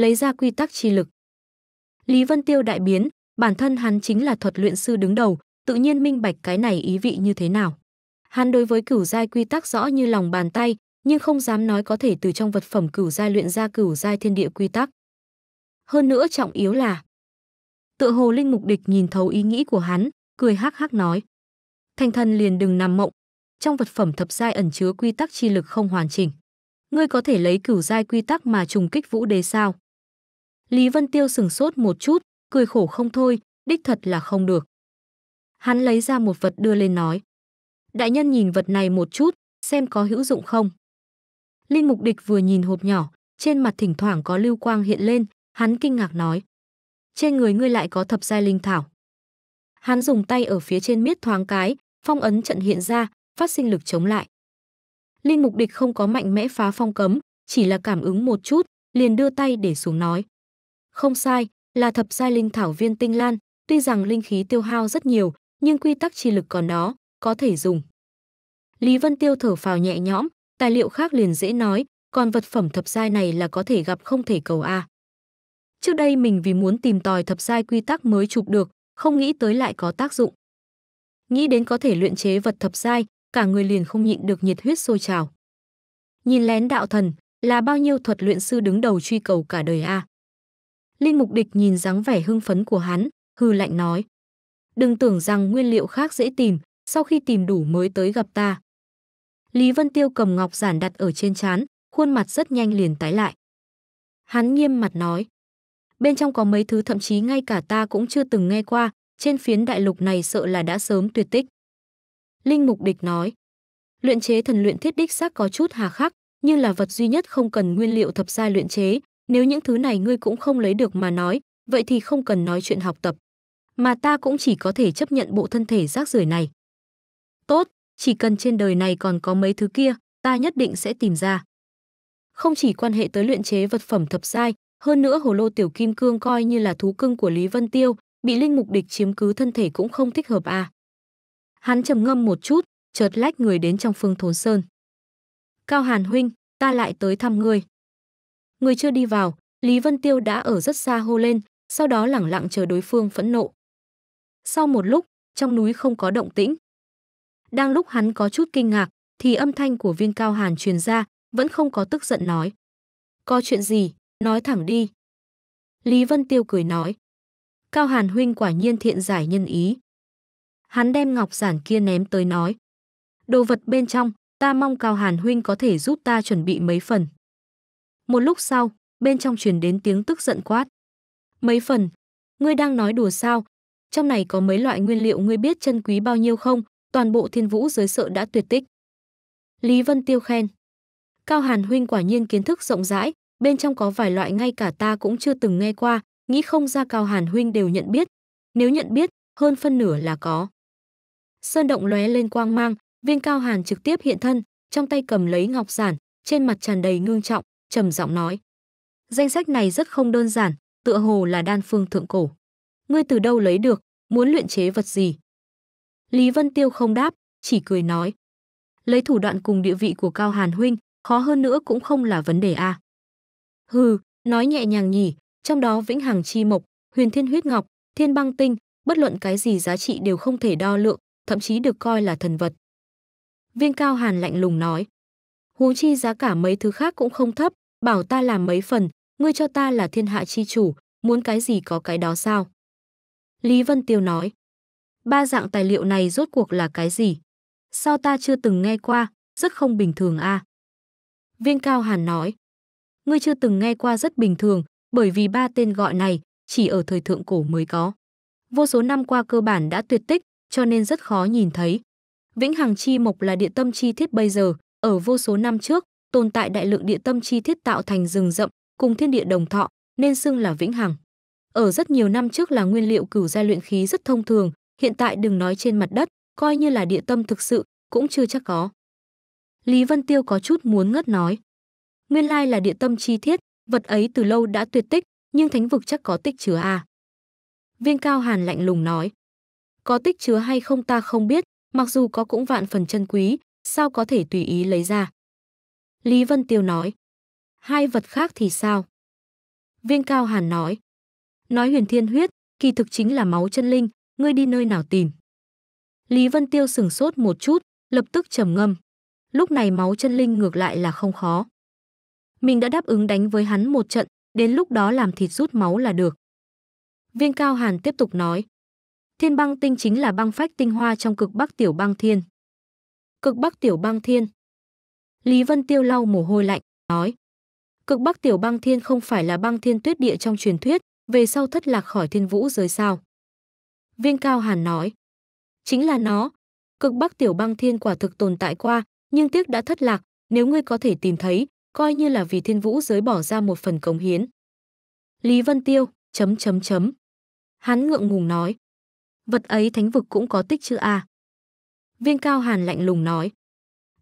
lấy ra quy tắc chi lực. Lý Vân Tiêu đại biến, bản thân hắn chính là thuật luyện sư đứng đầu, tự nhiên minh bạch cái này ý vị như thế nào. Hắn đối với cửu giai quy tắc rõ như lòng bàn tay, nhưng không dám nói có thể từ trong vật phẩm cửu giai luyện ra cửu giai thiên địa quy tắc. Hơn nữa trọng yếu là Tựa hồ linh mục địch nhìn thấu ý nghĩ của hắn, cười hắc hắc nói: "Thanh thân liền đừng nằm mộng, trong vật phẩm thập giai ẩn chứa quy tắc chi lực không hoàn chỉnh. Ngươi có thể lấy cửu giai quy tắc mà trùng kích vũ đế sao?" Lý Vân Tiêu sừng sốt một chút, cười khổ không thôi, đích thật là không được. Hắn lấy ra một vật đưa lên nói. Đại nhân nhìn vật này một chút, xem có hữu dụng không. Linh Mục Địch vừa nhìn hộp nhỏ, trên mặt thỉnh thoảng có lưu quang hiện lên, hắn kinh ngạc nói. Trên người ngươi lại có thập giai linh thảo. Hắn dùng tay ở phía trên miết thoáng cái, phong ấn trận hiện ra, phát sinh lực chống lại. Linh Mục Địch không có mạnh mẽ phá phong cấm, chỉ là cảm ứng một chút, liền đưa tay để xuống nói. Không sai, là thập sai linh thảo viên tinh lan, tuy rằng linh khí tiêu hao rất nhiều, nhưng quy tắc chi lực còn đó, có thể dùng. Lý Vân Tiêu thở phào nhẹ nhõm, tài liệu khác liền dễ nói, còn vật phẩm thập giai này là có thể gặp không thể cầu a. Trước đây mình vì muốn tìm tòi thập giai quy tắc mới chụp được, không nghĩ tới lại có tác dụng. Nghĩ đến có thể luyện chế vật thập giai, cả người liền không nhịn được nhiệt huyết sôi trào. Nhìn lén đạo thần, là bao nhiêu thuật luyện sư đứng đầu truy cầu cả đời a. Linh Mục Địch nhìn dáng vẻ hưng phấn của hắn, hư lạnh nói. Đừng tưởng rằng nguyên liệu khác dễ tìm, sau khi tìm đủ mới tới gặp ta. Lý Vân Tiêu cầm ngọc giản đặt ở trên chán, khuôn mặt rất nhanh liền tái lại. Hắn nghiêm mặt nói. Bên trong có mấy thứ thậm chí ngay cả ta cũng chưa từng nghe qua, trên phiến đại lục này sợ là đã sớm tuyệt tích. Linh Mục Địch nói. Luyện chế thần luyện thiết đích xác có chút hà khắc, nhưng là vật duy nhất không cần nguyên liệu thập gia luyện chế, nếu những thứ này ngươi cũng không lấy được mà nói, vậy thì không cần nói chuyện học tập. Mà ta cũng chỉ có thể chấp nhận bộ thân thể rác rưởi này. Tốt, chỉ cần trên đời này còn có mấy thứ kia, ta nhất định sẽ tìm ra. Không chỉ quan hệ tới luyện chế vật phẩm thập giai, hơn nữa hồ lô tiểu kim cương coi như là thú cưng của Lý Vân Tiêu, bị linh mục địch chiếm cứ thân thể cũng không thích hợp à. Hắn trầm ngâm một chút, chợt lách người đến trong phương thốn sơn. Cao Hàn huynh, ta lại tới thăm ngươi người chưa đi vào, Lý Vân Tiêu đã ở rất xa hô lên, sau đó lẳng lặng chờ đối phương phẫn nộ. Sau một lúc, trong núi không có động tĩnh. Đang lúc hắn có chút kinh ngạc, thì âm thanh của viên cao hàn truyền ra, vẫn không có tức giận nói. Có chuyện gì, nói thẳng đi. Lý Vân Tiêu cười nói. Cao hàn huynh quả nhiên thiện giải nhân ý. Hắn đem ngọc giản kia ném tới nói. Đồ vật bên trong, ta mong Cao Hàn Huynh có thể giúp ta chuẩn bị mấy phần. Một lúc sau, bên trong truyền đến tiếng tức giận quát. Mấy phần, ngươi đang nói đùa sao? Trong này có mấy loại nguyên liệu ngươi biết chân quý bao nhiêu không? Toàn bộ thiên vũ giới sợ đã tuyệt tích. Lý Vân Tiêu khen. Cao Hàn Huynh quả nhiên kiến thức rộng rãi, bên trong có vài loại ngay cả ta cũng chưa từng nghe qua, nghĩ không ra Cao Hàn Huynh đều nhận biết. Nếu nhận biết, hơn phân nửa là có. Sơn động lóe lên quang mang, viên Cao Hàn trực tiếp hiện thân, trong tay cầm lấy ngọc giản, trên mặt tràn đầy ngương trọng, trầm giọng nói. Danh sách này rất không đơn giản, tựa hồ là đan phương thượng cổ. Ngươi từ đâu lấy được, muốn luyện chế vật gì? Lý Vân Tiêu không đáp, chỉ cười nói. Lấy thủ đoạn cùng địa vị của Cao Hàn Huynh, khó hơn nữa cũng không là vấn đề a. À. Hừ, nói nhẹ nhàng nhỉ, trong đó vĩnh hằng chi mộc, huyền thiên huyết ngọc, thiên băng tinh, bất luận cái gì giá trị đều không thể đo lượng, thậm chí được coi là thần vật. Viên Cao Hàn lạnh lùng nói. Huống chi giá cả mấy thứ khác cũng không thấp, bảo ta làm mấy phần, ngươi cho ta là thiên hạ chi chủ, muốn cái gì có cái đó sao? Lý Vân Tiêu nói, ba dạng tài liệu này rốt cuộc là cái gì? Sao ta chưa từng nghe qua, rất không bình thường a. À? Viên Cao Hàn nói, ngươi chưa từng nghe qua rất bình thường, bởi vì ba tên gọi này chỉ ở thời thượng cổ mới có. Vô số năm qua cơ bản đã tuyệt tích, cho nên rất khó nhìn thấy. Vĩnh Hằng Chi Mộc là địa tâm chi thiết bây giờ, ở vô số năm trước, tồn tại đại lượng địa tâm chi thiết tạo thành rừng rậm, cùng thiên địa đồng thọ, nên xưng là vĩnh hằng. Ở rất nhiều năm trước là nguyên liệu cửu gia luyện khí rất thông thường, hiện tại đừng nói trên mặt đất, coi như là địa tâm thực sự cũng chưa chắc có. Lý Vân Tiêu có chút muốn ngất nói. Nguyên lai là địa tâm chi thiết, vật ấy từ lâu đã tuyệt tích, nhưng thánh vực chắc có tích chứa à. Viên Cao Hàn lạnh lùng nói. Có tích chứa hay không ta không biết, mặc dù có cũng vạn phần chân quý, sao có thể tùy ý lấy ra. Lý Vân Tiêu nói. Hai vật khác thì sao? Viên Cao Hàn nói. Nói huyền thiên huyết, kỳ thực chính là máu chân linh, ngươi đi nơi nào tìm? Lý Vân Tiêu sừng sốt một chút, lập tức trầm ngâm. Lúc này máu chân linh ngược lại là không khó. Mình đã đáp ứng đánh với hắn một trận, đến lúc đó làm thịt rút máu là được. Viên Cao Hàn tiếp tục nói. Thiên băng tinh chính là băng phách tinh hoa trong cực bắc tiểu băng thiên. Cực bắc tiểu băng thiên Lý Vân Tiêu lau mồ hôi lạnh, nói. Cực Bắc Tiểu Băng Thiên không phải là băng thiên tuyết địa trong truyền thuyết, về sau thất lạc khỏi thiên vũ giới sao. Viên Cao Hàn nói. Chính là nó. Cực Bắc Tiểu Băng Thiên quả thực tồn tại qua, nhưng tiếc đã thất lạc, nếu ngươi có thể tìm thấy, coi như là vì thiên vũ giới bỏ ra một phần cống hiến. Lý Vân Tiêu, chấm chấm chấm. Hắn ngượng ngùng nói. Vật ấy thánh vực cũng có tích chữ A. Viên Cao Hàn lạnh lùng nói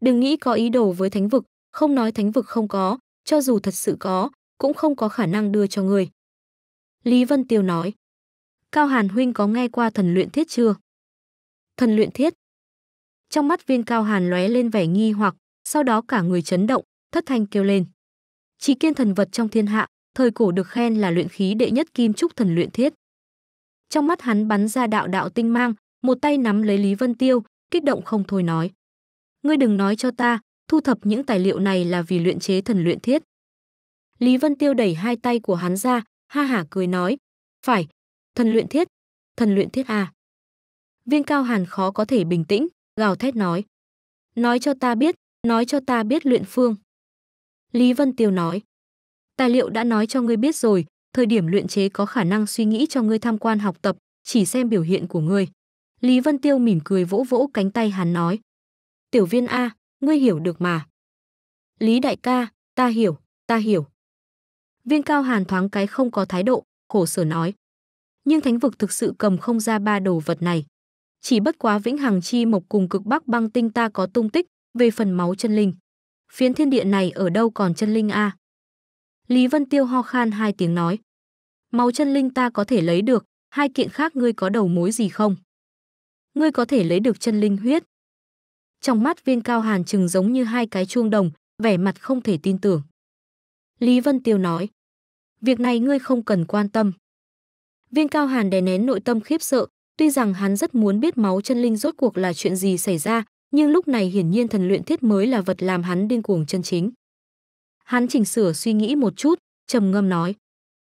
đừng nghĩ có ý đồ với thánh vực, không nói thánh vực không có, cho dù thật sự có, cũng không có khả năng đưa cho người. Lý Vân Tiêu nói, Cao Hàn Huynh có nghe qua thần luyện thiết chưa? Thần luyện thiết? Trong mắt viên Cao Hàn lóe lên vẻ nghi hoặc, sau đó cả người chấn động, thất thanh kêu lên. Chỉ kiên thần vật trong thiên hạ, thời cổ được khen là luyện khí đệ nhất kim trúc thần luyện thiết. Trong mắt hắn bắn ra đạo đạo tinh mang, một tay nắm lấy Lý Vân Tiêu, kích động không thôi nói ngươi đừng nói cho ta, thu thập những tài liệu này là vì luyện chế thần luyện thiết. Lý Vân Tiêu đẩy hai tay của hắn ra, ha hả cười nói, phải, thần luyện thiết, thần luyện thiết à. Viên cao hàn khó có thể bình tĩnh, gào thét nói. Nói cho ta biết, nói cho ta biết luyện phương. Lý Vân Tiêu nói. Tài liệu đã nói cho ngươi biết rồi, thời điểm luyện chế có khả năng suy nghĩ cho ngươi tham quan học tập, chỉ xem biểu hiện của ngươi. Lý Vân Tiêu mỉm cười vỗ vỗ cánh tay hắn nói. Tiểu viên A, ngươi hiểu được mà. Lý đại ca, ta hiểu, ta hiểu. Viên cao hàn thoáng cái không có thái độ, khổ sở nói. Nhưng thánh vực thực sự cầm không ra ba đồ vật này. Chỉ bất quá vĩnh hằng chi mộc cùng cực bắc băng tinh ta có tung tích về phần máu chân linh. Phiến thiên địa này ở đâu còn chân linh a? Lý Vân Tiêu ho khan hai tiếng nói. Máu chân linh ta có thể lấy được, hai kiện khác ngươi có đầu mối gì không? Ngươi có thể lấy được chân linh huyết, trong mắt viên cao hàn chừng giống như hai cái chuông đồng, vẻ mặt không thể tin tưởng. Lý Vân Tiêu nói, việc này ngươi không cần quan tâm. Viên cao hàn đè nén nội tâm khiếp sợ, tuy rằng hắn rất muốn biết máu chân linh rốt cuộc là chuyện gì xảy ra, nhưng lúc này hiển nhiên thần luyện thiết mới là vật làm hắn điên cuồng chân chính. Hắn chỉnh sửa suy nghĩ một chút, trầm ngâm nói.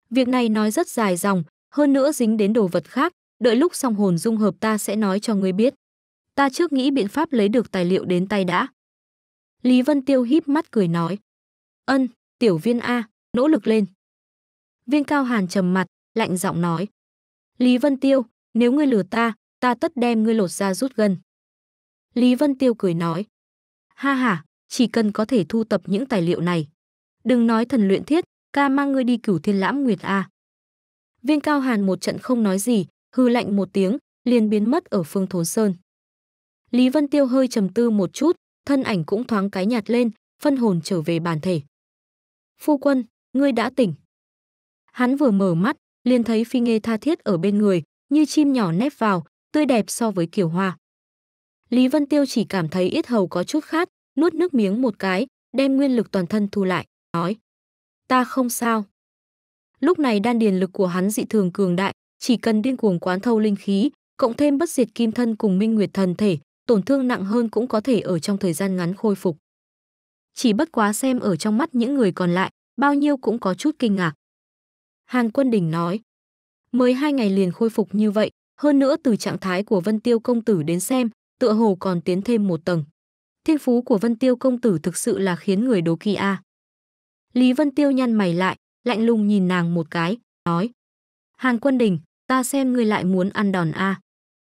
Việc này nói rất dài dòng, hơn nữa dính đến đồ vật khác, đợi lúc song hồn dung hợp ta sẽ nói cho ngươi biết ta trước nghĩ biện pháp lấy được tài liệu đến tay đã. Lý Vân Tiêu híp mắt cười nói. Ân, tiểu viên A, nỗ lực lên. Viên Cao Hàn trầm mặt, lạnh giọng nói. Lý Vân Tiêu, nếu ngươi lừa ta, ta tất đem ngươi lột ra rút gân. Lý Vân Tiêu cười nói. Ha ha, chỉ cần có thể thu tập những tài liệu này. Đừng nói thần luyện thiết, ca mang ngươi đi cửu thiên lãm nguyệt A. Viên Cao Hàn một trận không nói gì, hư lạnh một tiếng, liền biến mất ở phương thốn sơn. Lý Vân Tiêu hơi trầm tư một chút, thân ảnh cũng thoáng cái nhạt lên, phân hồn trở về bản thể. Phu quân, ngươi đã tỉnh. Hắn vừa mở mắt, liền thấy phi nghê tha thiết ở bên người, như chim nhỏ nép vào, tươi đẹp so với kiểu hoa. Lý Vân Tiêu chỉ cảm thấy ít hầu có chút khát, nuốt nước miếng một cái, đem nguyên lực toàn thân thu lại, nói. Ta không sao. Lúc này đan điền lực của hắn dị thường cường đại, chỉ cần điên cuồng quán thâu linh khí, cộng thêm bất diệt kim thân cùng minh nguyệt thần thể, tổn thương nặng hơn cũng có thể ở trong thời gian ngắn khôi phục. Chỉ bất quá xem ở trong mắt những người còn lại, bao nhiêu cũng có chút kinh ngạc. Hàn Quân Đình nói, mới hai ngày liền khôi phục như vậy, hơn nữa từ trạng thái của Vân Tiêu Công Tử đến xem, tựa hồ còn tiến thêm một tầng. Thiên phú của Vân Tiêu Công Tử thực sự là khiến người đố kỳ a. Lý Vân Tiêu nhăn mày lại, lạnh lùng nhìn nàng một cái, nói. Hàn Quân Đình, ta xem ngươi lại muốn ăn đòn a.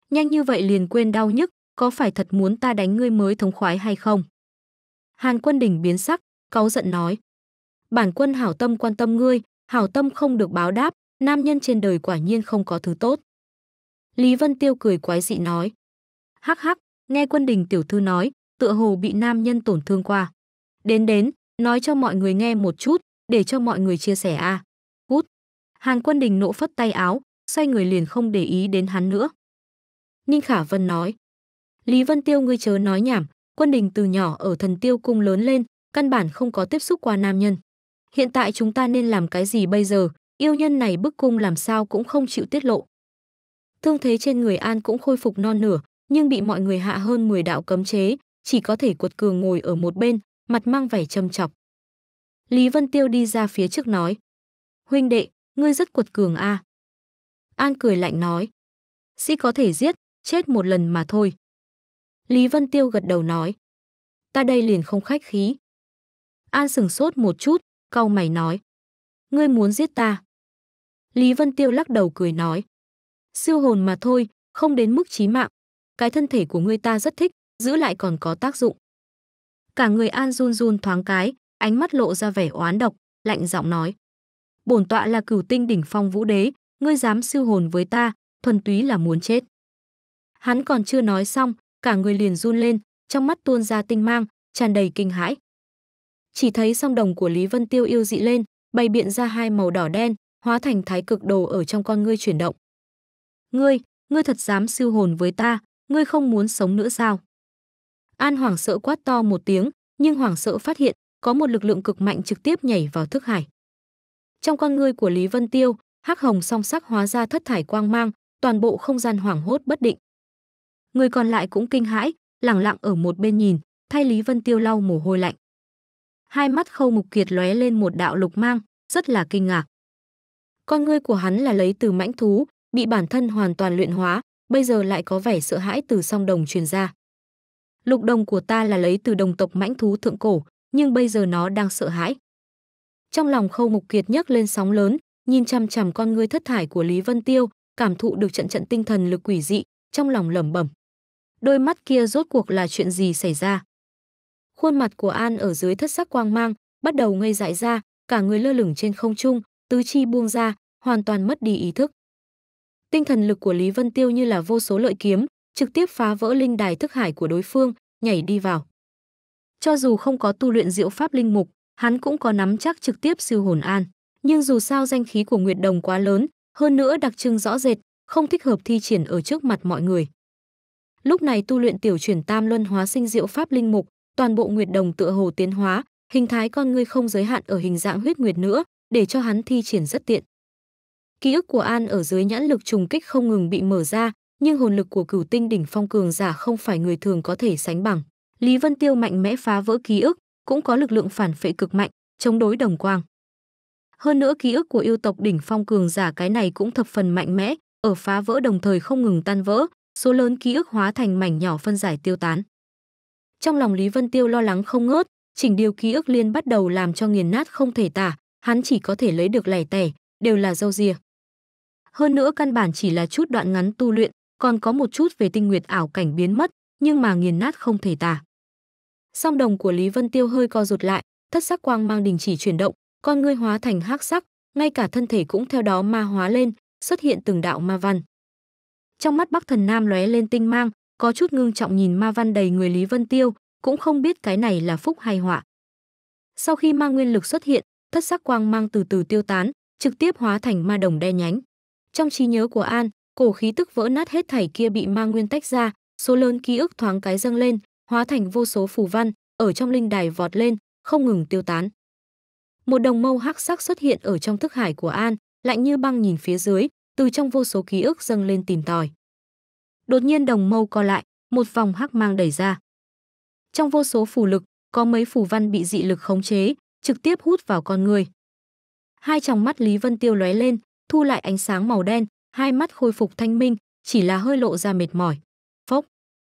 Nhanh như vậy liền quên đau nhức, có phải thật muốn ta đánh ngươi mới thống khoái hay không? Hàn quân đỉnh biến sắc, cáu giận nói. Bản quân hảo tâm quan tâm ngươi, hảo tâm không được báo đáp, nam nhân trên đời quả nhiên không có thứ tốt. Lý Vân Tiêu cười quái dị nói. Hắc hắc, nghe quân đình tiểu thư nói, tựa hồ bị nam nhân tổn thương qua. Đến đến, nói cho mọi người nghe một chút, để cho mọi người chia sẻ a. À. Hút. Hàn quân đình nộ phất tay áo, xoay người liền không để ý đến hắn nữa. Ninh Khả Vân nói. Lý Vân Tiêu ngươi chớ nói nhảm, quân đình từ nhỏ ở thần tiêu cung lớn lên, căn bản không có tiếp xúc qua nam nhân. Hiện tại chúng ta nên làm cái gì bây giờ, yêu nhân này bức cung làm sao cũng không chịu tiết lộ. Thương thế trên người An cũng khôi phục non nửa, nhưng bị mọi người hạ hơn 10 đạo cấm chế, chỉ có thể cuột cường ngồi ở một bên, mặt mang vẻ châm chọc. Lý Vân Tiêu đi ra phía trước nói, huynh đệ, ngươi rất cuột cường a à. An cười lạnh nói, sĩ có thể giết, chết một lần mà thôi. Lý Vân Tiêu gật đầu nói. Ta đây liền không khách khí. An sừng sốt một chút, cau mày nói. Ngươi muốn giết ta. Lý Vân Tiêu lắc đầu cười nói. Siêu hồn mà thôi, không đến mức chí mạng. Cái thân thể của ngươi ta rất thích, giữ lại còn có tác dụng. Cả người An run run thoáng cái, ánh mắt lộ ra vẻ oán độc, lạnh giọng nói. Bổn tọa là cửu tinh đỉnh phong vũ đế, ngươi dám siêu hồn với ta, thuần túy là muốn chết. Hắn còn chưa nói xong, cả người liền run lên, trong mắt tuôn ra tinh mang, tràn đầy kinh hãi. Chỉ thấy song đồng của Lý Vân Tiêu yêu dị lên, bày biện ra hai màu đỏ đen, hóa thành thái cực đồ ở trong con ngươi chuyển động. Ngươi, ngươi thật dám siêu hồn với ta, ngươi không muốn sống nữa sao? An hoảng sợ quát to một tiếng, nhưng hoảng sợ phát hiện có một lực lượng cực mạnh trực tiếp nhảy vào thức hải. Trong con ngươi của Lý Vân Tiêu, hắc hồng song sắc hóa ra thất thải quang mang, toàn bộ không gian hoảng hốt bất định người còn lại cũng kinh hãi lẳng lặng ở một bên nhìn thay lý vân tiêu lau mồ hôi lạnh hai mắt khâu mục kiệt lóe lên một đạo lục mang rất là kinh ngạc con ngươi của hắn là lấy từ mãnh thú bị bản thân hoàn toàn luyện hóa bây giờ lại có vẻ sợ hãi từ song đồng truyền ra lục đồng của ta là lấy từ đồng tộc mãnh thú thượng cổ nhưng bây giờ nó đang sợ hãi trong lòng khâu mục kiệt nhấc lên sóng lớn nhìn chằm chằm con ngươi thất thải của lý vân tiêu cảm thụ được trận trận tinh thần lực quỷ dị trong lòng lẩm bẩm Đôi mắt kia rốt cuộc là chuyện gì xảy ra? Khuôn mặt của An ở dưới thất sắc quang mang, bắt đầu ngây dại ra, cả người lơ lửng trên không trung, tứ chi buông ra, hoàn toàn mất đi ý thức. Tinh thần lực của Lý Vân Tiêu như là vô số lợi kiếm, trực tiếp phá vỡ linh đài thức hải của đối phương, nhảy đi vào. Cho dù không có tu luyện diệu pháp linh mục, hắn cũng có nắm chắc trực tiếp siêu hồn an, nhưng dù sao danh khí của Nguyệt Đồng quá lớn, hơn nữa đặc trưng rõ rệt, không thích hợp thi triển ở trước mặt mọi người. Lúc này tu luyện tiểu chuyển tam luân hóa sinh diệu pháp linh mục, toàn bộ nguyệt đồng tựa hồ tiến hóa, hình thái con ngươi không giới hạn ở hình dạng huyết nguyệt nữa, để cho hắn thi triển rất tiện. Ký ức của An ở dưới nhãn lực trùng kích không ngừng bị mở ra, nhưng hồn lực của cửu tinh đỉnh phong cường giả không phải người thường có thể sánh bằng. Lý Vân Tiêu mạnh mẽ phá vỡ ký ức, cũng có lực lượng phản phệ cực mạnh, chống đối đồng quang. Hơn nữa ký ức của yêu tộc đỉnh phong cường giả cái này cũng thập phần mạnh mẽ, ở phá vỡ đồng thời không ngừng tan vỡ, số lớn ký ức hóa thành mảnh nhỏ phân giải tiêu tán. Trong lòng Lý Vân Tiêu lo lắng không ngớt, chỉnh điều ký ức liên bắt đầu làm cho nghiền nát không thể tả, hắn chỉ có thể lấy được lẻ tẻ, đều là dâu ria. Hơn nữa căn bản chỉ là chút đoạn ngắn tu luyện, còn có một chút về tinh nguyệt ảo cảnh biến mất, nhưng mà nghiền nát không thể tả. Song đồng của Lý Vân Tiêu hơi co rụt lại, thất sắc quang mang đình chỉ chuyển động, con ngươi hóa thành hắc sắc, ngay cả thân thể cũng theo đó ma hóa lên, xuất hiện từng đạo ma văn. Trong mắt Bắc Thần Nam lóe lên tinh mang, có chút ngưng trọng nhìn Ma Văn đầy người Lý Vân Tiêu, cũng không biết cái này là phúc hay họa. Sau khi ma nguyên lực xuất hiện, thất sắc quang mang từ từ tiêu tán, trực tiếp hóa thành ma đồng đe nhánh. Trong trí nhớ của An, cổ khí tức vỡ nát hết thảy kia bị ma nguyên tách ra, số lớn ký ức thoáng cái dâng lên, hóa thành vô số phù văn, ở trong linh đài vọt lên, không ngừng tiêu tán. Một đồng mâu hắc sắc xuất hiện ở trong thức hải của An, lạnh như băng nhìn phía dưới, từ trong vô số ký ức dâng lên tìm tòi. Đột nhiên đồng mâu co lại, một vòng hắc mang đẩy ra. Trong vô số phù lực, có mấy phù văn bị dị lực khống chế, trực tiếp hút vào con người. Hai tròng mắt Lý Vân Tiêu lóe lên, thu lại ánh sáng màu đen, hai mắt khôi phục thanh minh, chỉ là hơi lộ ra mệt mỏi. Phốc.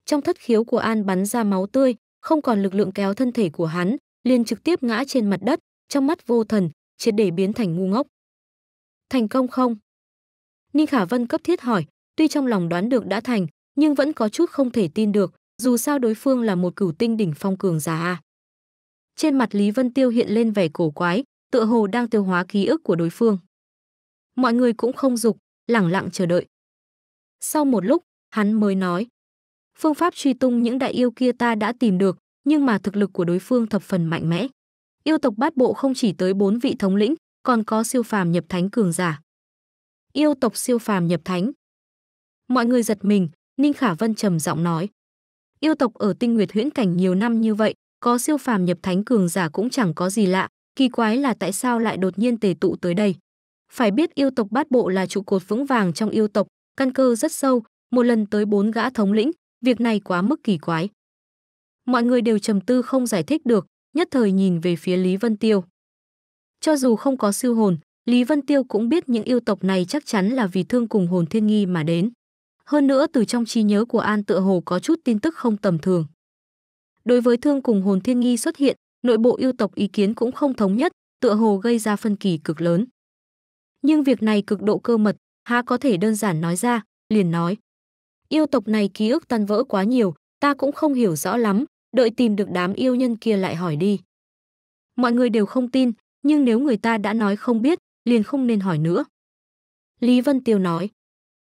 Trong thất khiếu của An bắn ra máu tươi, không còn lực lượng kéo thân thể của hắn, liền trực tiếp ngã trên mặt đất, trong mắt vô thần, triệt để biến thành ngu ngốc. Thành công không? Ninh Khả Vân cấp thiết hỏi, tuy trong lòng đoán được đã thành, nhưng vẫn có chút không thể tin được, dù sao đối phương là một cửu tinh đỉnh phong cường giả Trên mặt Lý Vân Tiêu hiện lên vẻ cổ quái, tựa hồ đang tiêu hóa ký ức của đối phương. Mọi người cũng không dục, lẳng lặng chờ đợi. Sau một lúc, hắn mới nói, phương pháp truy tung những đại yêu kia ta đã tìm được, nhưng mà thực lực của đối phương thập phần mạnh mẽ. Yêu tộc bát bộ không chỉ tới bốn vị thống lĩnh, còn có siêu phàm nhập thánh cường giả yêu tộc siêu phàm nhập thánh. Mọi người giật mình, Ninh Khả Vân trầm giọng nói. Yêu tộc ở tinh nguyệt huyễn cảnh nhiều năm như vậy, có siêu phàm nhập thánh cường giả cũng chẳng có gì lạ, kỳ quái là tại sao lại đột nhiên tề tụ tới đây. Phải biết yêu tộc bát bộ là trụ cột vững vàng trong yêu tộc, căn cơ rất sâu, một lần tới bốn gã thống lĩnh, việc này quá mức kỳ quái. Mọi người đều trầm tư không giải thích được, nhất thời nhìn về phía Lý Vân Tiêu. Cho dù không có siêu hồn, Lý Vân Tiêu cũng biết những yêu tộc này chắc chắn là vì thương cùng hồn thiên nghi mà đến. Hơn nữa từ trong trí nhớ của An tựa hồ có chút tin tức không tầm thường. Đối với thương cùng hồn thiên nghi xuất hiện, nội bộ yêu tộc ý kiến cũng không thống nhất, tựa hồ gây ra phân kỳ cực lớn. Nhưng việc này cực độ cơ mật, há có thể đơn giản nói ra, liền nói. Yêu tộc này ký ức tan vỡ quá nhiều, ta cũng không hiểu rõ lắm, đợi tìm được đám yêu nhân kia lại hỏi đi. Mọi người đều không tin, nhưng nếu người ta đã nói không biết, liền không nên hỏi nữa. Lý Vân Tiêu nói,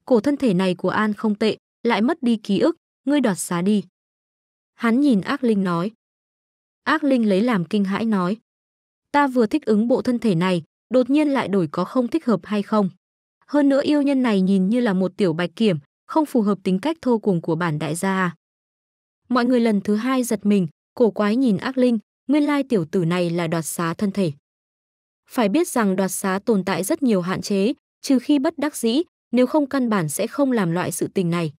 cổ thân thể này của An không tệ, lại mất đi ký ức, ngươi đoạt xá đi. Hắn nhìn ác linh nói. Ác linh lấy làm kinh hãi nói, ta vừa thích ứng bộ thân thể này, đột nhiên lại đổi có không thích hợp hay không. Hơn nữa yêu nhân này nhìn như là một tiểu bạch kiểm, không phù hợp tính cách thô cuồng của bản đại gia. À? Mọi người lần thứ hai giật mình, cổ quái nhìn ác linh, nguyên lai tiểu tử này là đoạt xá thân thể. Phải biết rằng đoạt xá tồn tại rất nhiều hạn chế, trừ khi bất đắc dĩ, nếu không căn bản sẽ không làm loại sự tình này.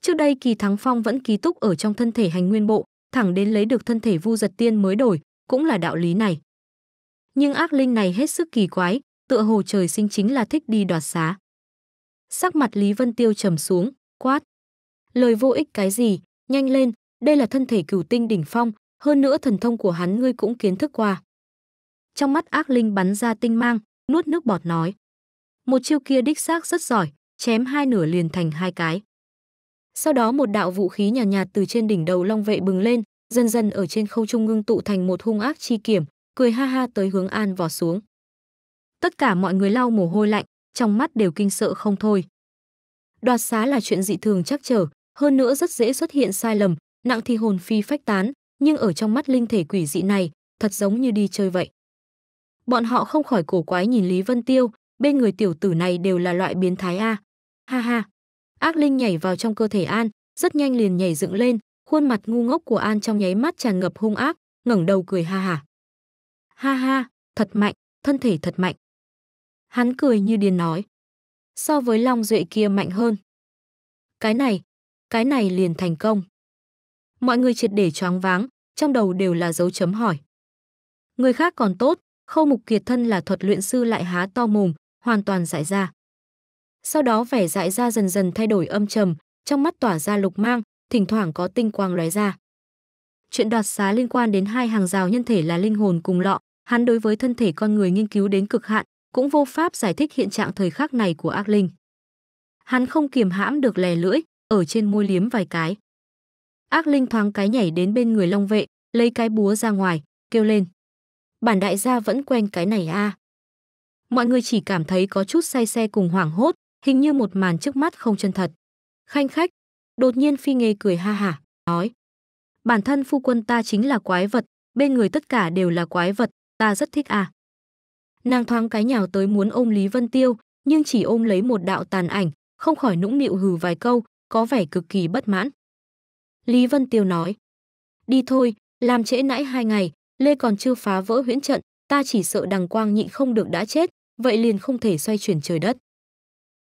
Trước đây Kỳ Thắng Phong vẫn ký túc ở trong thân thể hành nguyên bộ, thẳng đến lấy được thân thể Vu Giật Tiên mới đổi, cũng là đạo lý này. Nhưng ác linh này hết sức kỳ quái, tựa hồ trời sinh chính là thích đi đoạt xá. Sắc mặt Lý Vân Tiêu trầm xuống, quát. Lời vô ích cái gì, nhanh lên, đây là thân thể cửu tinh đỉnh phong, hơn nữa thần thông của hắn ngươi cũng kiến thức qua trong mắt ác linh bắn ra tinh mang, nuốt nước bọt nói. Một chiêu kia đích xác rất giỏi, chém hai nửa liền thành hai cái. Sau đó một đạo vũ khí nhàn nhạt, nhạt từ trên đỉnh đầu long vệ bừng lên, dần dần ở trên không trung ngưng tụ thành một hung ác chi kiểm, cười ha ha tới hướng An vò xuống. Tất cả mọi người lau mồ hôi lạnh, trong mắt đều kinh sợ không thôi. Đoạt xá là chuyện dị thường chắc trở, hơn nữa rất dễ xuất hiện sai lầm, nặng thì hồn phi phách tán, nhưng ở trong mắt linh thể quỷ dị này, thật giống như đi chơi vậy. Bọn họ không khỏi cổ quái nhìn Lý Vân Tiêu, bên người tiểu tử này đều là loại biến thái a. Ha ha. Ác linh nhảy vào trong cơ thể An, rất nhanh liền nhảy dựng lên, khuôn mặt ngu ngốc của An trong nháy mắt tràn ngập hung ác, ngẩng đầu cười ha ha Ha ha, thật mạnh, thân thể thật mạnh. Hắn cười như điên nói. So với Long Duệ kia mạnh hơn. Cái này, cái này liền thành công. Mọi người triệt để choáng váng, trong đầu đều là dấu chấm hỏi. Người khác còn tốt, Khâu Mục Kiệt thân là thuật luyện sư lại há to mồm, hoàn toàn dại ra. Sau đó vẻ dại ra dần dần thay đổi âm trầm, trong mắt tỏa ra lục mang, thỉnh thoảng có tinh quang lóe ra. Chuyện đoạt xá liên quan đến hai hàng rào nhân thể là linh hồn cùng lọ, hắn đối với thân thể con người nghiên cứu đến cực hạn, cũng vô pháp giải thích hiện trạng thời khắc này của ác linh. Hắn không kiềm hãm được lè lưỡi, ở trên môi liếm vài cái. Ác linh thoáng cái nhảy đến bên người Long vệ, lấy cái búa ra ngoài, kêu lên bản đại gia vẫn quen cái này À. Mọi người chỉ cảm thấy có chút say xe cùng hoảng hốt, hình như một màn trước mắt không chân thật. Khanh khách, đột nhiên phi nghề cười ha hả, nói. Bản thân phu quân ta chính là quái vật, bên người tất cả đều là quái vật, ta rất thích à. Nàng thoáng cái nhào tới muốn ôm Lý Vân Tiêu, nhưng chỉ ôm lấy một đạo tàn ảnh, không khỏi nũng nịu hừ vài câu, có vẻ cực kỳ bất mãn. Lý Vân Tiêu nói, đi thôi, làm trễ nãy hai ngày, Lê còn chưa phá vỡ huyễn trận, ta chỉ sợ đằng quang nhịn không được đã chết, vậy liền không thể xoay chuyển trời đất.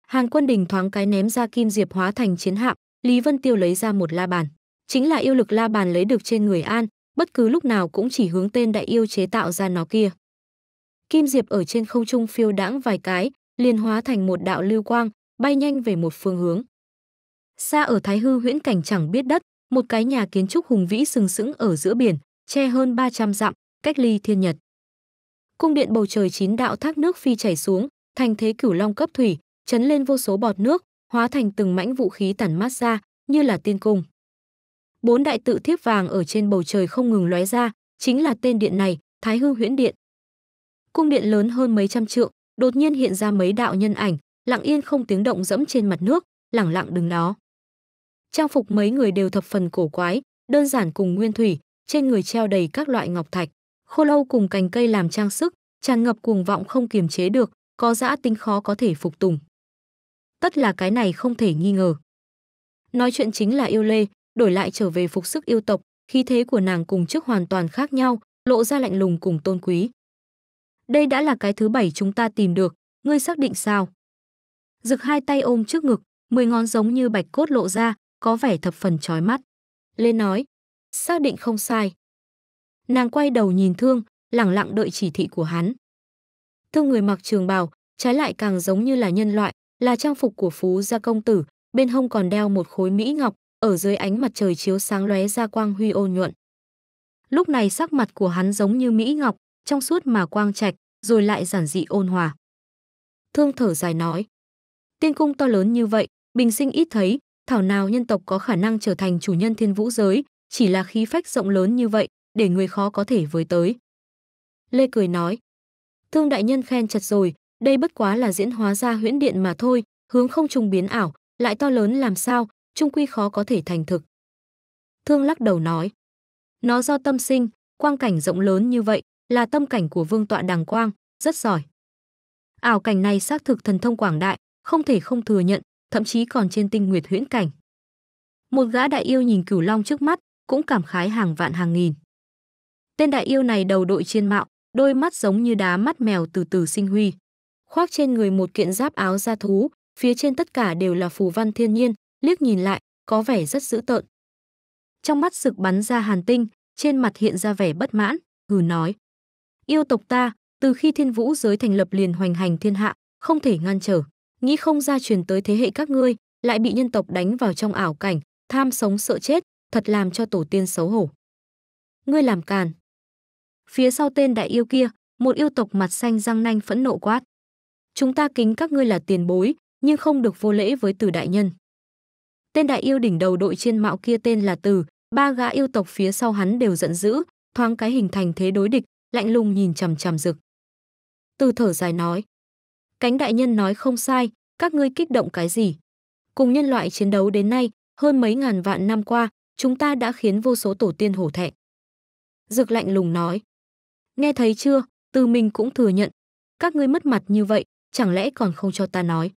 Hàn Quân Đình thoáng cái ném ra kim diệp hóa thành chiến hạm, Lý Vân Tiêu lấy ra một la bàn, chính là yêu lực la bàn lấy được trên người An, bất cứ lúc nào cũng chỉ hướng tên đại yêu chế tạo ra nó kia. Kim diệp ở trên không trung phiêu đãng vài cái, liền hóa thành một đạo lưu quang, bay nhanh về một phương hướng. Xa ở Thái Hư huyễn cảnh chẳng biết đất, một cái nhà kiến trúc hùng vĩ sừng sững ở giữa biển, che hơn 300 dặm, cách ly thiên nhật. Cung điện bầu trời chín đạo thác nước phi chảy xuống, thành thế cửu long cấp thủy, chấn lên vô số bọt nước, hóa thành từng mảnh vũ khí tản mát ra, như là tiên cung. Bốn đại tự thiếp vàng ở trên bầu trời không ngừng lóe ra, chính là tên điện này, Thái Hư Huyễn Điện. Cung điện lớn hơn mấy trăm trượng, đột nhiên hiện ra mấy đạo nhân ảnh, lặng yên không tiếng động dẫm trên mặt nước, lẳng lặng đứng đó. Trang phục mấy người đều thập phần cổ quái, đơn giản cùng nguyên thủy, trên người treo đầy các loại ngọc thạch. Khô lâu cùng cành cây làm trang sức, tràn ngập cuồng vọng không kiềm chế được, có dã tính khó có thể phục tùng. Tất là cái này không thể nghi ngờ. Nói chuyện chính là yêu lê, đổi lại trở về phục sức yêu tộc, khí thế của nàng cùng trước hoàn toàn khác nhau, lộ ra lạnh lùng cùng tôn quý. Đây đã là cái thứ bảy chúng ta tìm được, ngươi xác định sao? Dực hai tay ôm trước ngực, mười ngón giống như bạch cốt lộ ra, có vẻ thập phần chói mắt. Lê nói, xác định không sai. Nàng quay đầu nhìn Thương, lẳng lặng đợi chỉ thị của hắn. Thương người mặc trường bào, trái lại càng giống như là nhân loại, là trang phục của phú gia công tử, bên hông còn đeo một khối mỹ ngọc, ở dưới ánh mặt trời chiếu sáng lóe ra quang huy ô nhuận. Lúc này sắc mặt của hắn giống như mỹ ngọc, trong suốt mà quang trạch, rồi lại giản dị ôn hòa. Thương thở dài nói, tiên cung to lớn như vậy, bình sinh ít thấy, thảo nào nhân tộc có khả năng trở thành chủ nhân thiên vũ giới, chỉ là khí phách rộng lớn như vậy, để người khó có thể với tới. Lê cười nói, Thương đại nhân khen chặt rồi, đây bất quá là diễn hóa ra huyễn điện mà thôi, hướng không trùng biến ảo, lại to lớn làm sao, trung quy khó có thể thành thực. Thương lắc đầu nói, nó do tâm sinh, quang cảnh rộng lớn như vậy, là tâm cảnh của vương tọa đàng quang, rất giỏi. Ảo cảnh này xác thực thần thông quảng đại, không thể không thừa nhận, thậm chí còn trên tinh nguyệt huyễn cảnh. Một gã đại yêu nhìn cửu long trước mắt, cũng cảm khái hàng vạn hàng nghìn. Tên đại yêu này đầu đội trên mạo, đôi mắt giống như đá mắt mèo từ từ sinh huy. Khoác trên người một kiện giáp áo da thú, phía trên tất cả đều là phù văn thiên nhiên, liếc nhìn lại, có vẻ rất dữ tợn. Trong mắt sực bắn ra hàn tinh, trên mặt hiện ra vẻ bất mãn, hừ nói. Yêu tộc ta, từ khi thiên vũ giới thành lập liền hoành hành thiên hạ, không thể ngăn trở. Nghĩ không ra truyền tới thế hệ các ngươi, lại bị nhân tộc đánh vào trong ảo cảnh, tham sống sợ chết, thật làm cho tổ tiên xấu hổ. Ngươi làm càn. Phía sau tên đại yêu kia, một yêu tộc mặt xanh răng nanh phẫn nộ quát. Chúng ta kính các ngươi là tiền bối, nhưng không được vô lễ với từ đại nhân. Tên đại yêu đỉnh đầu đội trên mạo kia tên là Từ, ba gã yêu tộc phía sau hắn đều giận dữ, thoáng cái hình thành thế đối địch, lạnh lùng nhìn chằm chằm rực. Từ thở dài nói, cánh đại nhân nói không sai, các ngươi kích động cái gì? Cùng nhân loại chiến đấu đến nay, hơn mấy ngàn vạn năm qua, chúng ta đã khiến vô số tổ tiên hổ thẹn. Dược lạnh lùng nói. Nghe thấy chưa, từ mình cũng thừa nhận. Các ngươi mất mặt như vậy, chẳng lẽ còn không cho ta nói.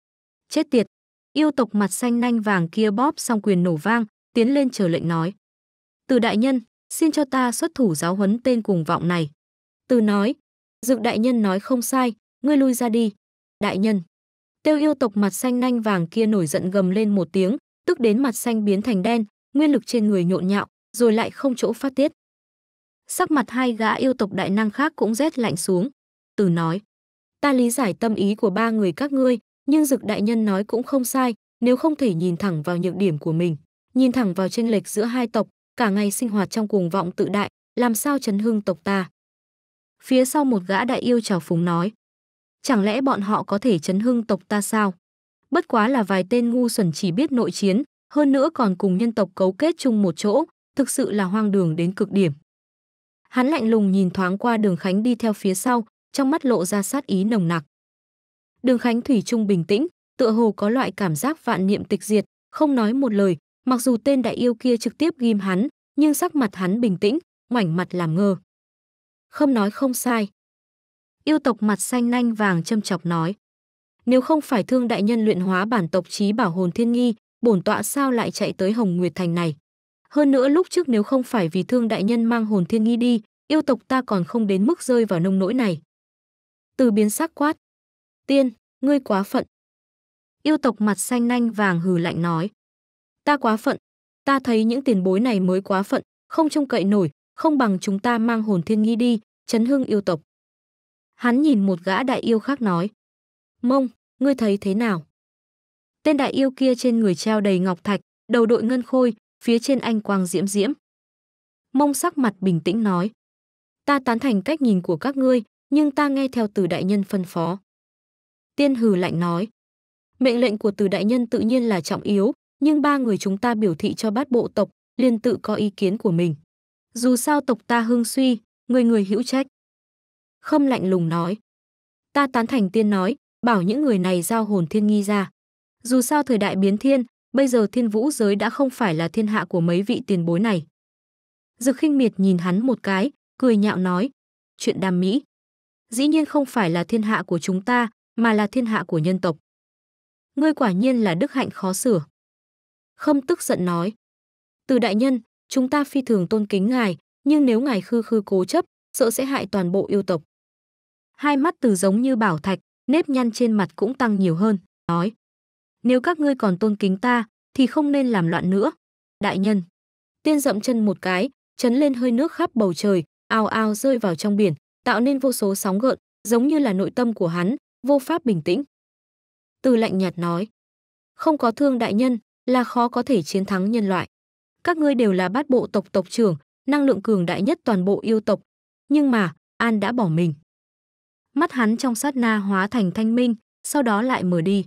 Chết tiệt, yêu tộc mặt xanh nanh vàng kia bóp xong quyền nổ vang, tiến lên chờ lệnh nói. Từ đại nhân, xin cho ta xuất thủ giáo huấn tên cùng vọng này. Từ nói, dược đại nhân nói không sai, ngươi lui ra đi. Đại nhân, tiêu yêu tộc mặt xanh nanh vàng kia nổi giận gầm lên một tiếng, tức đến mặt xanh biến thành đen, nguyên lực trên người nhộn nhạo, rồi lại không chỗ phát tiết. Sắc mặt hai gã yêu tộc đại năng khác cũng rét lạnh xuống. Từ nói, ta lý giải tâm ý của ba người các ngươi, nhưng dực đại nhân nói cũng không sai, nếu không thể nhìn thẳng vào nhược điểm của mình, nhìn thẳng vào chênh lệch giữa hai tộc, cả ngày sinh hoạt trong cuồng vọng tự đại, làm sao chấn hưng tộc ta. Phía sau một gã đại yêu trào phúng nói, chẳng lẽ bọn họ có thể chấn hưng tộc ta sao? Bất quá là vài tên ngu xuẩn chỉ biết nội chiến, hơn nữa còn cùng nhân tộc cấu kết chung một chỗ, thực sự là hoang đường đến cực điểm. Hắn lạnh lùng nhìn thoáng qua Đường Khánh đi theo phía sau, trong mắt lộ ra sát ý nồng nặc. Đường Khánh thủy chung bình tĩnh, tựa hồ có loại cảm giác vạn niệm tịch diệt, không nói một lời, mặc dù tên đại yêu kia trực tiếp ghim hắn, nhưng sắc mặt hắn bình tĩnh, ngoảnh mặt làm ngơ. Không nói không sai. Yêu tộc mặt xanh nanh vàng châm chọc nói. Nếu không phải thương đại nhân luyện hóa bản tộc trí bảo hồn thiên nghi, bổn tọa sao lại chạy tới Hồng Nguyệt Thành này. Hơn nữa lúc trước nếu không phải vì thương đại nhân mang hồn thiên nghi đi, yêu tộc ta còn không đến mức rơi vào nông nỗi này. Từ biến sắc quát. Tiên, ngươi quá phận. Yêu tộc mặt xanh nanh vàng hừ lạnh nói. Ta quá phận, ta thấy những tiền bối này mới quá phận, không trông cậy nổi, không bằng chúng ta mang hồn thiên nghi đi, chấn hưng yêu tộc. Hắn nhìn một gã đại yêu khác nói. Mông, ngươi thấy thế nào? Tên đại yêu kia trên người treo đầy ngọc thạch, đầu đội ngân khôi, phía trên anh quang diễm diễm. Mông sắc mặt bình tĩnh nói. Ta tán thành cách nhìn của các ngươi, nhưng ta nghe theo từ đại nhân phân phó. Tiên hừ lạnh nói. Mệnh lệnh của từ đại nhân tự nhiên là trọng yếu, nhưng ba người chúng ta biểu thị cho bát bộ tộc, liên tự có ý kiến của mình. Dù sao tộc ta hương suy, người người hữu trách. Khâm lạnh lùng nói. Ta tán thành tiên nói, bảo những người này giao hồn thiên nghi ra. Dù sao thời đại biến thiên, bây giờ thiên vũ giới đã không phải là thiên hạ của mấy vị tiền bối này. Dực khinh miệt nhìn hắn một cái, cười nhạo nói, chuyện đam mỹ. Dĩ nhiên không phải là thiên hạ của chúng ta, mà là thiên hạ của nhân tộc. Ngươi quả nhiên là đức hạnh khó sửa. Khâm tức giận nói, từ đại nhân, chúng ta phi thường tôn kính ngài, nhưng nếu ngài khư khư cố chấp, sợ sẽ hại toàn bộ yêu tộc. Hai mắt từ giống như bảo thạch, nếp nhăn trên mặt cũng tăng nhiều hơn, nói nếu các ngươi còn tôn kính ta thì không nên làm loạn nữa đại nhân tiên dậm chân một cái chấn lên hơi nước khắp bầu trời ao ao rơi vào trong biển tạo nên vô số sóng gợn giống như là nội tâm của hắn vô pháp bình tĩnh từ lạnh nhạt nói không có thương đại nhân là khó có thể chiến thắng nhân loại các ngươi đều là bát bộ tộc tộc trưởng năng lượng cường đại nhất toàn bộ yêu tộc nhưng mà an đã bỏ mình mắt hắn trong sát na hóa thành thanh minh sau đó lại mở đi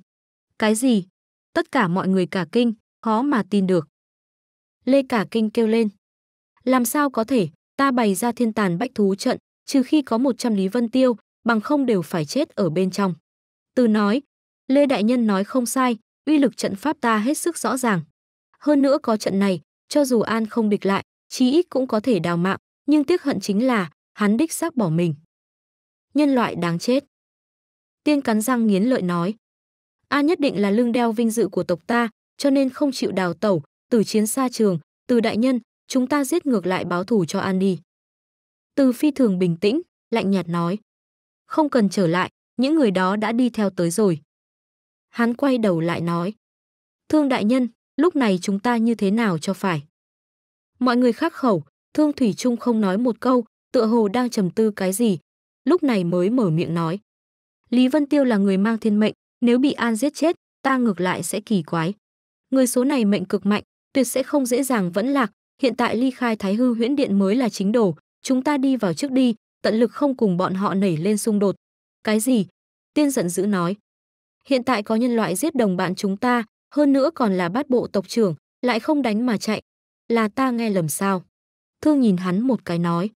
cái gì? Tất cả mọi người cả kinh, khó mà tin được. Lê cả kinh kêu lên. Làm sao có thể, ta bày ra thiên tàn bách thú trận, trừ khi có 100 lý vân tiêu, bằng không đều phải chết ở bên trong. Từ nói, Lê Đại Nhân nói không sai, uy lực trận pháp ta hết sức rõ ràng. Hơn nữa có trận này, cho dù An không địch lại, chí ít cũng có thể đào mạng, nhưng tiếc hận chính là hắn đích xác bỏ mình. Nhân loại đáng chết. Tiên cắn răng nghiến lợi nói. A nhất định là lương đeo vinh dự của tộc ta, cho nên không chịu đào tẩu, từ chiến xa trường, từ đại nhân, chúng ta giết ngược lại báo thù cho An đi. Từ phi thường bình tĩnh, lạnh nhạt nói. Không cần trở lại, những người đó đã đi theo tới rồi. Hắn quay đầu lại nói. Thương đại nhân, lúc này chúng ta như thế nào cho phải? Mọi người khắc khẩu, Thương Thủy Trung không nói một câu, tựa hồ đang trầm tư cái gì. Lúc này mới mở miệng nói. Lý Vân Tiêu là người mang thiên mệnh, nếu bị An giết chết, ta ngược lại sẽ kỳ quái. Người số này mệnh cực mạnh, tuyệt sẽ không dễ dàng vẫn lạc, hiện tại ly khai Thái Hư Huyễn Điện mới là chính đồ, chúng ta đi vào trước đi, tận lực không cùng bọn họ nảy lên xung đột. Cái gì? Tiên giận dữ nói. Hiện tại có nhân loại giết đồng bạn chúng ta, hơn nữa còn là bát bộ tộc trưởng, lại không đánh mà chạy. Là ta nghe lầm sao? Thương nhìn hắn một cái nói.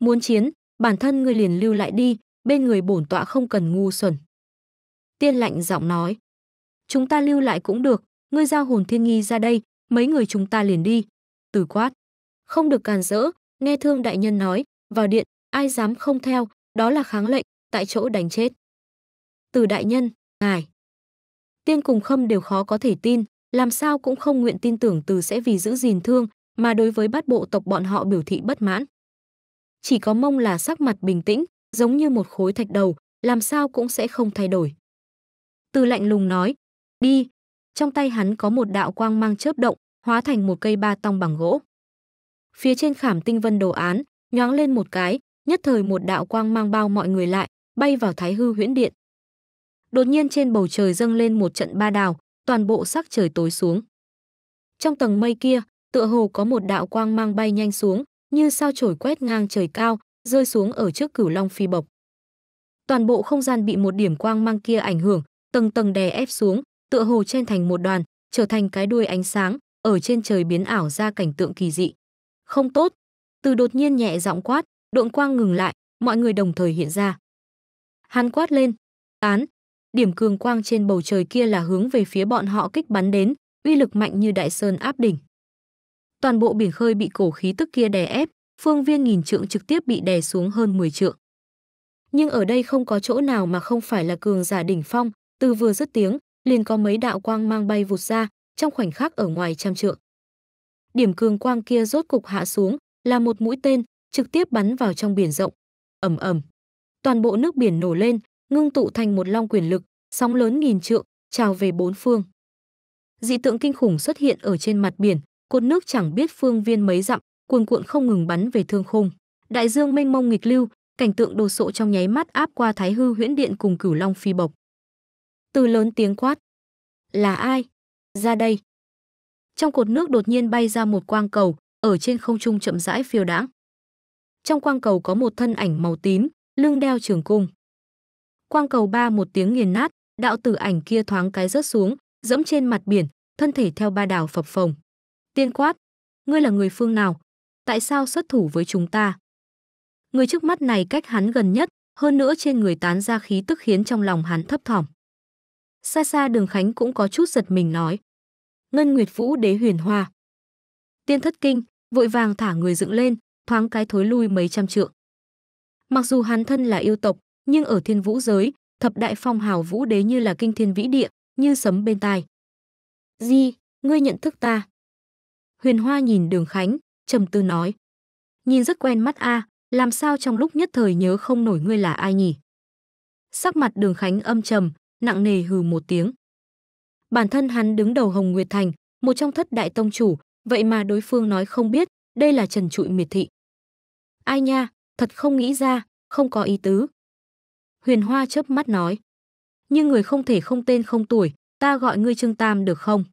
Muốn chiến, bản thân ngươi liền lưu lại đi, bên người bổn tọa không cần ngu xuẩn. Tiên lạnh giọng nói. Chúng ta lưu lại cũng được, ngươi giao hồn thiên nghi ra đây, mấy người chúng ta liền đi. Từ quát. Không được càn rỡ, nghe thương đại nhân nói, vào điện, ai dám không theo, đó là kháng lệnh, tại chỗ đánh chết. Từ đại nhân, ngài. Tiên cùng khâm đều khó có thể tin, làm sao cũng không nguyện tin tưởng từ sẽ vì giữ gìn thương, mà đối với bát bộ tộc bọn họ biểu thị bất mãn. Chỉ có mông là sắc mặt bình tĩnh, giống như một khối thạch đầu, làm sao cũng sẽ không thay đổi. Từ lạnh lùng nói, đi. Trong tay hắn có một đạo quang mang chớp động, hóa thành một cây ba tong bằng gỗ. Phía trên khảm tinh vân đồ án, nhoáng lên một cái, nhất thời một đạo quang mang bao mọi người lại, bay vào Thái Hư Huyễn Điện. Đột nhiên trên bầu trời dâng lên một trận ba đào, toàn bộ sắc trời tối xuống. Trong tầng mây kia, tựa hồ có một đạo quang mang bay nhanh xuống, như sao chổi quét ngang trời cao, rơi xuống ở trước cửu long phi bộc. Toàn bộ không gian bị một điểm quang mang kia ảnh hưởng, tầng tầng đè ép xuống, tựa hồ chen thành một đoàn, trở thành cái đuôi ánh sáng, ở trên trời biến ảo ra cảnh tượng kỳ dị. Không tốt. Từ đột nhiên nhẹ giọng quát, độn quang ngừng lại, mọi người đồng thời hiện ra. Hắn quát lên, tán. Điểm cường quang trên bầu trời kia là hướng về phía bọn họ kích bắn đến, uy lực mạnh như đại sơn áp đỉnh. Toàn bộ biển khơi bị cổ khí tức kia đè ép, phương viên nghìn trượng trực tiếp bị đè xuống hơn 10 trượng. Nhưng ở đây không có chỗ nào mà không phải là cường giả đỉnh phong, từ vừa dứt tiếng, liền có mấy đạo quang mang bay vụt ra, trong khoảnh khắc ở ngoài trăm trượng. Điểm cường quang kia rốt cục hạ xuống, là một mũi tên, trực tiếp bắn vào trong biển rộng. Ầm ầm. Toàn bộ nước biển nổ lên, ngưng tụ thành một long quyền lực, sóng lớn nghìn trượng, trào về bốn phương. Dị tượng kinh khủng xuất hiện ở trên mặt biển, cột nước chẳng biết phương viên mấy dặm, cuồn cuộn không ngừng bắn về thương khung. Đại dương mênh mông nghịch lưu, cảnh tượng đồ sộ trong nháy mắt áp qua Thái Hư Huyễn Điện cùng Cửu Long Phi Bộc. Từ lớn tiếng quát. Là ai? Ra đây. Trong cột nước đột nhiên bay ra một quang cầu, ở trên không trung chậm rãi phiêu đãng. Trong quang cầu có một thân ảnh màu tím, lưng đeo trường cung. Quang cầu ba một tiếng nghiền nát, đạo tử ảnh kia thoáng cái rớt xuống, dẫm trên mặt biển, thân thể theo ba đảo phập phồng. Tiên quát, ngươi là người phương nào? Tại sao xuất thủ với chúng ta? Người trước mắt này cách hắn gần nhất, hơn nữa trên người tán ra khí tức khiến trong lòng hắn thấp thỏm. Xa xa đường Khánh cũng có chút giật mình nói. Ngân Nguyệt Vũ đế huyền hoa. Tiên thất kinh, vội vàng thả người dựng lên, thoáng cái thối lui mấy trăm trượng. Mặc dù hắn thân là yêu tộc, nhưng ở thiên vũ giới, thập đại phong hào vũ đế như là kinh thiên vĩ địa, như sấm bên tai. Di, ngươi nhận thức ta. Huyền Hoa nhìn đường Khánh, trầm tư nói. Nhìn rất quen mắt a, à, làm sao trong lúc nhất thời nhớ không nổi ngươi là ai nhỉ? Sắc mặt đường Khánh âm trầm, nặng nề hừ một tiếng. Bản thân hắn đứng đầu Hồng Nguyệt Thành, một trong thất đại tông chủ, vậy mà đối phương nói không biết, đây là trần trụi miệt thị. Ai nha, thật không nghĩ ra, không có ý tứ. Huyền Hoa chớp mắt nói. Nhưng người không thể không tên không tuổi, ta gọi ngươi Trương Tam được không?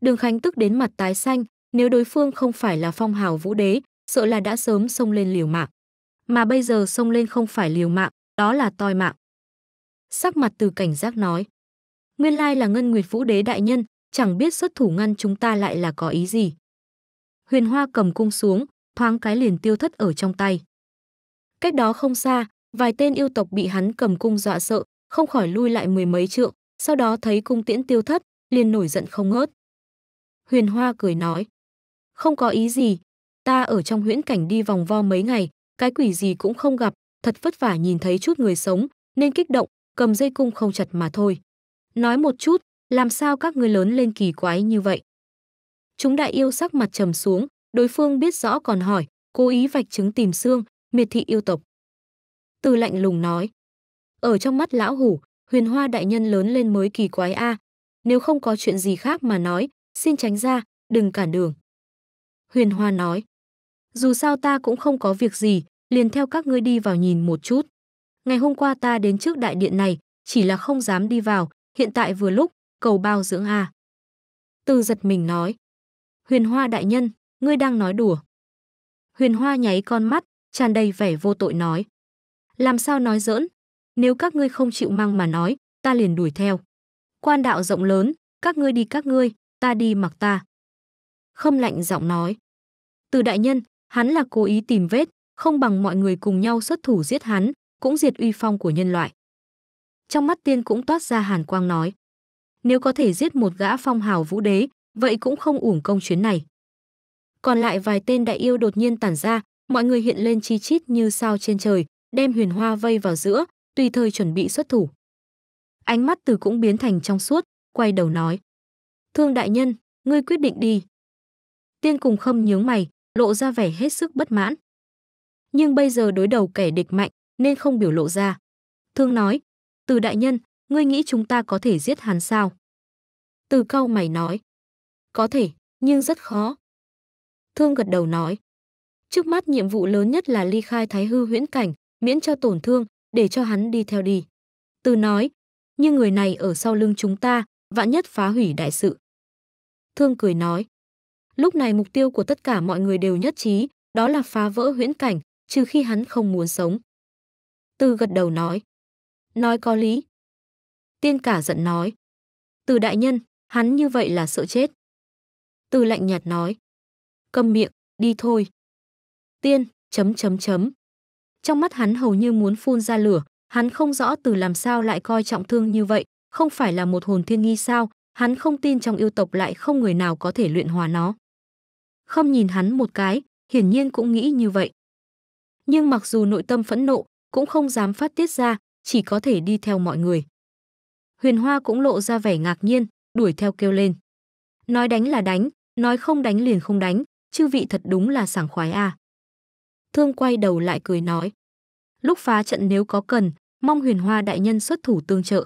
Đường Khánh tức đến mặt tái xanh, nếu đối phương không phải là phong hào vũ đế, sợ là đã sớm xông lên liều mạng. Mà bây giờ xông lên không phải liều mạng, đó là toi mạng sắc mặt từ cảnh giác nói. Nguyên lai là Ngân Nguyệt Vũ Đế đại nhân, chẳng biết xuất thủ ngăn chúng ta lại là có ý gì. Huyền Hoa cầm cung xuống, thoáng cái liền tiêu thất ở trong tay. Cách đó không xa, vài tên yêu tộc bị hắn cầm cung dọa sợ, không khỏi lui lại mười mấy trượng, sau đó thấy cung tiễn tiêu thất, liền nổi giận không ngớt. Huyền Hoa cười nói, không có ý gì, ta ở trong huyễn cảnh đi vòng vo mấy ngày, cái quỷ gì cũng không gặp, thật vất vả nhìn thấy chút người sống, nên kích động, cầm dây cung không chặt mà thôi. Nói một chút, làm sao các ngươi lớn lên kỳ quái như vậy? Chúng đại yêu sắc mặt trầm xuống, đối phương biết rõ còn hỏi, cố ý vạch chứng tìm xương, miệt thị yêu tộc. Từ lạnh lùng nói, ở trong mắt lão hủ, huyền hoa đại nhân lớn lên mới kỳ quái a nếu không có chuyện gì khác mà nói xin tránh ra đừng cản đường huyền hoa nói dù sao ta cũng không có việc gì liền theo các ngươi đi vào nhìn một chút Ngày hôm qua ta đến trước đại điện này, chỉ là không dám đi vào, hiện tại vừa lúc, cầu bao dưỡng a. À. Từ giật mình nói. Huyền Hoa đại nhân, ngươi đang nói đùa. Huyền Hoa nháy con mắt, tràn đầy vẻ vô tội nói. Làm sao nói giỡn, nếu các ngươi không chịu mang mà nói, ta liền đuổi theo. Quan đạo rộng lớn, các ngươi đi các ngươi, ta đi mặc ta. Không lạnh giọng nói. Từ đại nhân, hắn là cố ý tìm vết, không bằng mọi người cùng nhau xuất thủ giết hắn, cũng diệt uy phong của nhân loại. Trong mắt tiên cũng toát ra hàn quang nói, nếu có thể giết một gã phong hào vũ đế, vậy cũng không uổng công chuyến này. Còn lại vài tên đại yêu đột nhiên tản ra, mọi người hiện lên chi chít như sao trên trời, đem huyền hoa vây vào giữa, tùy thời chuẩn bị xuất thủ. Ánh mắt từ cũng biến thành trong suốt, quay đầu nói. Thương đại nhân, ngươi quyết định đi. Tiên cùng không nhướng mày, lộ ra vẻ hết sức bất mãn. Nhưng bây giờ đối đầu kẻ địch mạnh, nên không biểu lộ ra. Thương nói, từ đại nhân, ngươi nghĩ chúng ta có thể giết hắn sao? Từ câu mày nói, có thể, nhưng rất khó. Thương gật đầu nói, trước mắt nhiệm vụ lớn nhất là ly khai thái hư huyễn cảnh, miễn cho tổn thương, để cho hắn đi theo đi. Từ nói, nhưng người này ở sau lưng chúng ta, vạn nhất phá hủy đại sự. Thương cười nói, lúc này mục tiêu của tất cả mọi người đều nhất trí, đó là phá vỡ huyễn cảnh, trừ khi hắn không muốn sống. Từ gật đầu nói. Nói có lý. Tiên cả giận nói. Từ đại nhân, hắn như vậy là sợ chết. Từ lạnh nhạt nói. cầm miệng, đi thôi. Tiên, chấm chấm chấm. Trong mắt hắn hầu như muốn phun ra lửa, hắn không rõ từ làm sao lại coi trọng thương như vậy, không phải là một hồn thiên nghi sao, hắn không tin trong yêu tộc lại không người nào có thể luyện hòa nó. Không nhìn hắn một cái, hiển nhiên cũng nghĩ như vậy. Nhưng mặc dù nội tâm phẫn nộ, cũng không dám phát tiết ra, chỉ có thể đi theo mọi người. Huyền Hoa cũng lộ ra vẻ ngạc nhiên, đuổi theo kêu lên. Nói đánh là đánh, nói không đánh liền không đánh, chư vị thật đúng là sảng khoái À. Thương quay đầu lại cười nói. Lúc phá trận nếu có cần, mong Huyền Hoa đại nhân xuất thủ tương trợ.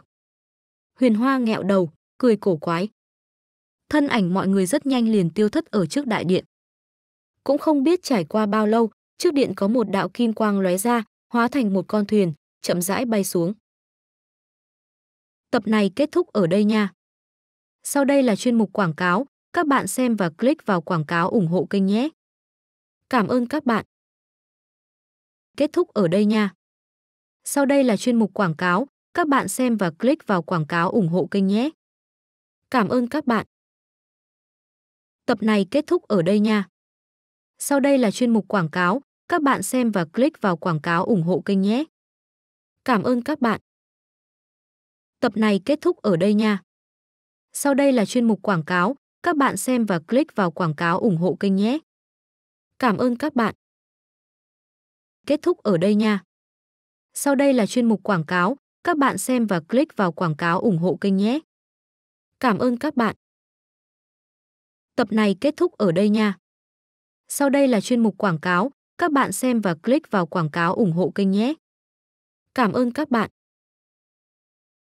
Huyền Hoa nghẹo đầu, cười cổ quái. Thân ảnh mọi người rất nhanh liền tiêu thất ở trước đại điện. Cũng không biết trải qua bao lâu, trước điện có một đạo kim quang lóe ra, hóa thành một con thuyền, chậm rãi bay xuống. Tập này kết thúc ở đây nha. Sau đây là chuyên mục quảng cáo, các bạn xem và click vào quảng cáo ủng hộ kênh nhé. Cảm ơn các bạn. Kết thúc ở đây nha. Sau đây là chuyên mục quảng cáo, các bạn xem và click vào quảng cáo ủng hộ kênh nhé. Cảm ơn các bạn. Tập này kết thúc ở đây nha. Sau đây là chuyên mục quảng cáo, các bạn xem và click vào quảng cáo ủng hộ kênh nhé. Cảm ơn các bạn. Tập này kết thúc ở đây nha. Sau đây là chuyên mục quảng cáo, các bạn xem và click vào quảng cáo ủng hộ kênh nhé. Cảm ơn các bạn. Kết thúc ở đây nha. Sau đây là chuyên mục quảng cáo, các bạn xem và click vào quảng cáo ủng hộ kênh nhé. Cảm ơn các bạn. Tập này kết thúc ở đây nha. Sau đây là chuyên mục quảng cáo, các bạn xem và click vào quảng cáo ủng hộ kênh nhé. Cảm ơn các bạn.